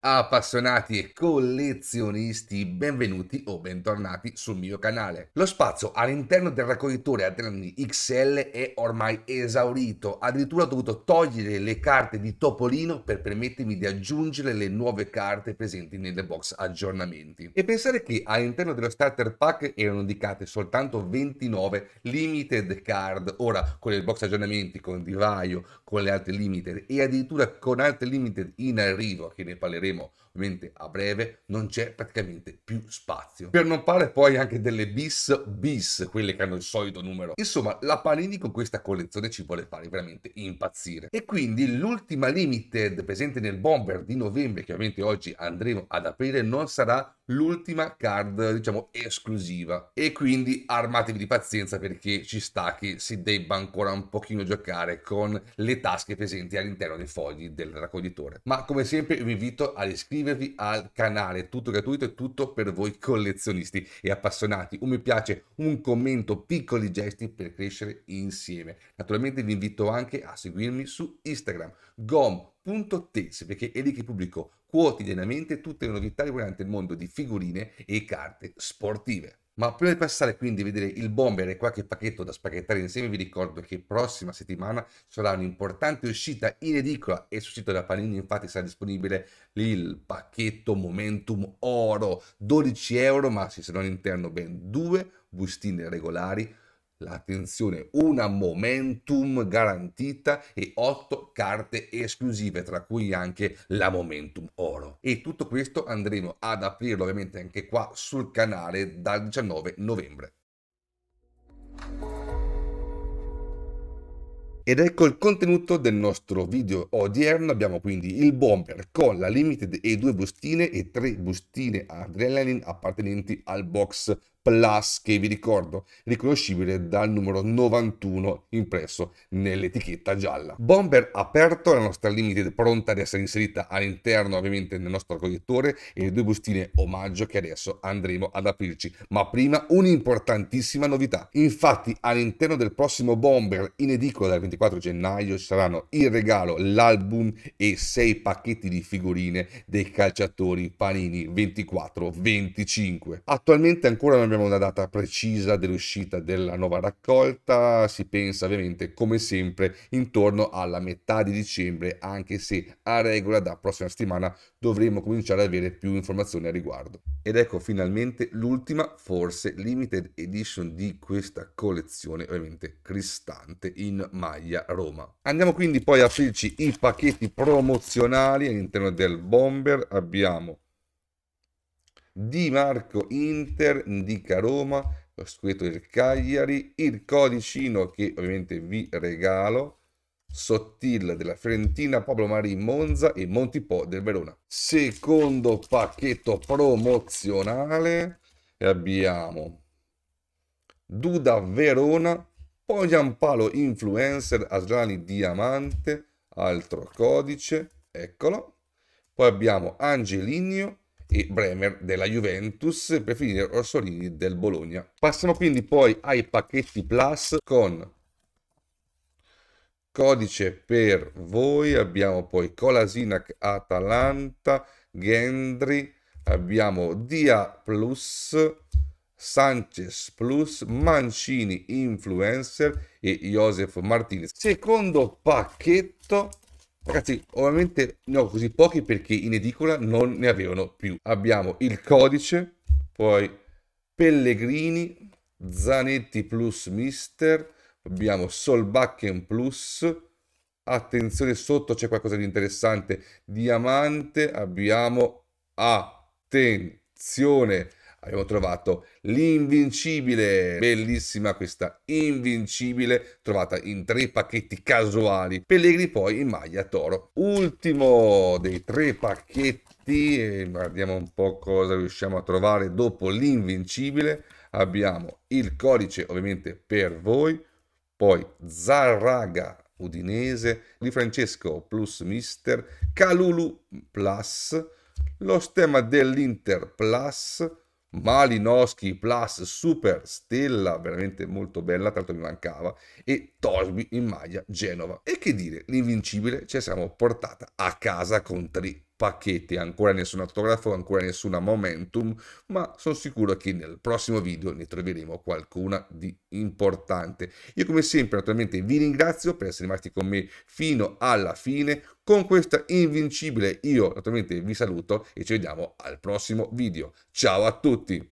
Appassionati e collezionisti, benvenuti o bentornati sul mio canale. Lo spazio all'interno del raccoglitore Adrenaline XL è ormai esaurito, addirittura ho dovuto togliere le carte di Topolino per permettermi di aggiungere le nuove carte presenti nelle box aggiornamenti. E pensare che all'interno dello starter pack erano indicate soltanto 29 limited card, ora con le box aggiornamenti, con divaio, con le altre limited e addirittura con altre limited in arrivo, che ne parleremo vedremo ovviamente a breve, non c'è praticamente più spazio. Per non parlare poi anche delle bis bis, quelle che hanno il solito numero. Insomma, la Panini con questa collezione ci vuole fare veramente impazzire. E quindi l'ultima limited presente nel bomber di novembre, che ovviamente oggi andremo ad aprire, non sarà l'ultima card, diciamo, esclusiva. E quindi armatevi di pazienza perché ci sta che si debba ancora un pochino giocare con le tasche presenti all'interno dei fogli del raccoglitore. Ma come sempre vi invito ad iscrivervi al canale, tutto gratuito e tutto per voi collezionisti e appassionati. Un mi piace, un commento, piccoli gesti per crescere insieme. Naturalmente vi invito anche a seguirmi su Instagram, gom Punto perché è lì che pubblico quotidianamente tutte le novità riguardanti il mondo di figurine e carte sportive. Ma prima di passare quindi a vedere il bomber e qualche pacchetto da spaghettare insieme, vi ricordo che prossima settimana sarà un'importante uscita in edicola e sul sito della Panini infatti sarà disponibile il pacchetto Momentum Oro, 12 euro, ma se saranno all'interno ben due bustine regolari, L'attenzione, una momentum garantita e otto carte esclusive, tra cui anche la momentum oro. E tutto questo andremo ad aprirlo ovviamente anche qua sul canale dal 19 novembre. Ed ecco il contenuto del nostro video odierno, abbiamo quindi il bomber con la limited e due bustine e tre bustine adrenaline appartenenti al box Plus che vi ricordo riconoscibile dal numero 91 impresso nell'etichetta gialla. Bomber aperto, la nostra limited pronta ad essere inserita all'interno ovviamente nel nostro raccoglitore e le due bustine omaggio che adesso andremo ad aprirci. Ma prima un'importantissima novità. Infatti all'interno del prossimo Bomber in edicola dal 24 gennaio ci saranno il regalo, l'album e sei pacchetti di figurine dei calciatori Panini 24-25. Attualmente ancora non abbiamo avremo una data precisa dell'uscita della nuova raccolta, si pensa ovviamente come sempre intorno alla metà di dicembre, anche se a regola da prossima settimana dovremo cominciare ad avere più informazioni a riguardo. Ed ecco finalmente l'ultima, forse limited edition di questa collezione, ovviamente cristante in maglia Roma. Andiamo quindi poi a aprirci i pacchetti promozionali all'interno del bomber, abbiamo di Marco Inter, Indica Roma, lo scritto del Cagliari, il codicino che ovviamente vi regalo, Sottil della Fiorentina, Pablo Mari Monza e Montipò del Verona. Secondo pacchetto promozionale e abbiamo Duda Verona, poi Pogiampalo Influencer, Aslani Diamante, altro codice, eccolo. Poi abbiamo Angelinio, e Bremer della Juventus per finire Orsolini del Bologna. Passiamo quindi poi ai pacchetti Plus con codice per voi, abbiamo poi Colasinac Atalanta, Gendry, abbiamo Dia Plus, Sanchez Plus, Mancini Influencer e Joseph Martinez. Secondo pacchetto Ragazzi, ovviamente ne ho così pochi perché in edicola non ne avevano più. Abbiamo il codice, poi Pellegrini, Zanetti plus Mister, abbiamo Solbakken plus, attenzione sotto c'è qualcosa di interessante, Diamante, abbiamo attenzione abbiamo trovato l'invincibile, bellissima questa invincibile, trovata in tre pacchetti casuali, Pellegrini poi in maglia toro. Ultimo dei tre pacchetti, guardiamo un po' cosa riusciamo a trovare dopo l'invincibile, abbiamo il codice ovviamente per voi, poi Zarraga Udinese, Di Francesco plus Mister, Calulu plus, lo stemma dell'Inter plus, Malinowski plus super stella, veramente molto bella, tanto mi mancava, e Torbi in maglia Genova. E che dire, l'invincibile ci siamo portata a casa con Tri pacchetti, ancora nessun autografo, ancora nessuna momentum, ma sono sicuro che nel prossimo video ne troveremo qualcuna di importante. Io come sempre naturalmente vi ringrazio per essere rimasti con me fino alla fine, con questa invincibile io naturalmente vi saluto e ci vediamo al prossimo video. Ciao a tutti!